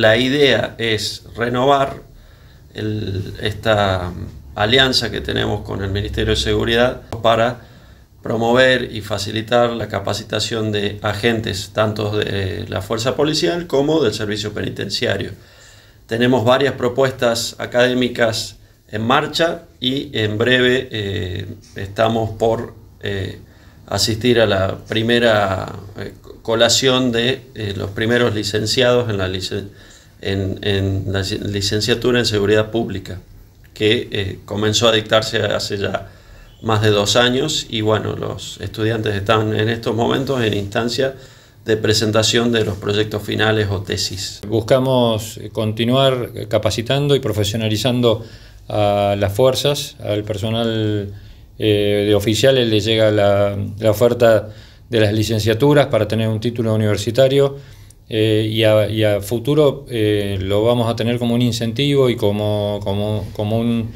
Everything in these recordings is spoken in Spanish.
la idea es renovar esta mm, alianza que tenemos con el Ministerio de Seguridad para promover y facilitar la capacitación de agentes tanto de la fuerza policial como del servicio penitenciario. Tenemos varias propuestas académicas en marcha y en breve eh, estamos por eh, asistir a la primera eh, colación de eh, los primeros licenciados en la, en, licenciatura en seguridad pública, que eh, comenzó a dictarse hace ya más de dos años y bueno, los estudiantes están en estos momentos en instancia de presentación de los proyectos finales o tesis. Buscamos continuar capacitando y profesionalizando a las fuerzas, al personal eh, de oficiales le llega la, oferta de las licenciaturas para tener un título universitario eh, y, a, futuro eh, lo vamos a tener como un incentivo y como un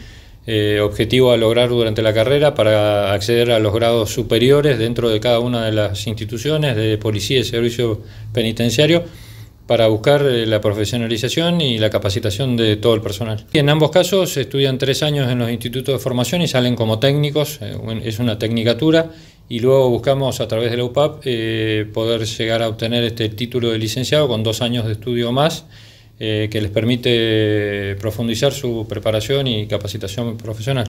objetivo a lograr durante la carrera para acceder a los grados superiores dentro de cada una de las instituciones de policía y servicio penitenciario para buscar eh, la profesionalización y la capacitación de todo el personal. en ambos casos estudian tres años en los institutos de formación y salen como técnicos, eh, es una tecnicatura, y luego buscamos a través de la UPAP eh, poder llegar a obtener este título de licenciado con dos años de estudio más, que les permite profundizar su preparación y capacitación profesional.